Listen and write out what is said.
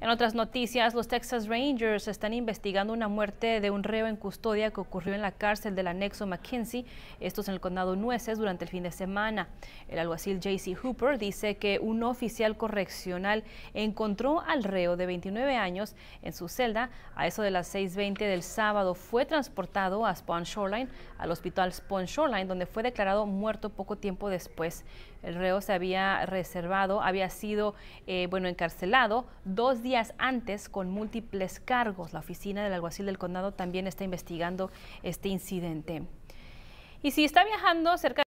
En otras noticias, los Texas Rangers están investigando una muerte de un reo en custodia que ocurrió en la cárcel del anexo McKinsey, esto es en el condado Nueces, durante el fin de semana. El alguacil JC Hooper dice que un oficial correccional encontró al reo de 29 años en su celda a eso de las 6.20 del sábado. Fue transportado a Spawn Shoreline, al hospital Spawn Shoreline, donde fue declarado muerto poco tiempo después. El reo se había reservado, había sido, eh, bueno, encarcelado dos días días antes con múltiples cargos. La oficina del alguacil del condado también está investigando este incidente. Y si está viajando cerca